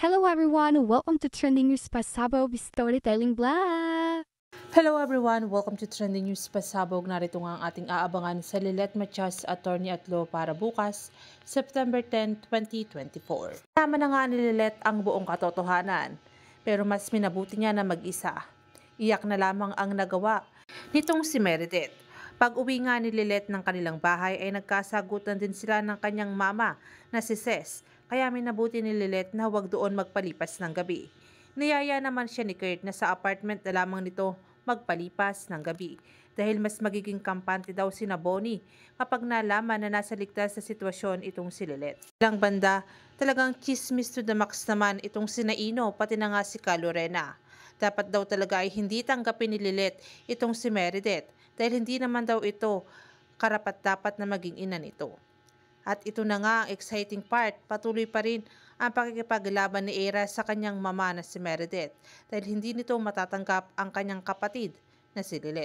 Hello everyone, welcome to Trending News Pasabog Storytelling Blog! Hello everyone, welcome to Trending News Pasabog. Narito nga ang ating aabangan sa Lilet Machas Attorney at Law para bukas, September 10, 2024. Tama na nga ni Lilet ang buong katotohanan, pero mas minabuti niya na mag-isa. Iyak na lamang ang nagawa nitong si Meredith. Pag-uwi nga ni Lilet ng kanilang bahay ay nagkasagutan din sila ng kanyang mama na si Ces kaya minabuti ni Lilet na huwag doon magpalipas ng gabi. Niyaya naman siya ni Kurt na sa apartment na lamang nito magpalipas ng gabi dahil mas magiging kampante daw si Bonnie kapag nalaman na nasa ligtas sa sitwasyon itong si Lilet. Ilang banda, talagang chismis to the max naman itong si Naino pati na nga si Calorena. Dapat daw talaga ay hindi tanggapin ni Lilet itong si Meredith dahil hindi naman daw ito karapat-dapat na maging ina nito. At ito na nga ang exciting part, patuloy pa rin ang pakikipaglaban ni Era sa kanyang mama na si Meredith dahil hindi nito matatanggap ang kanyang kapatid na si Lilith.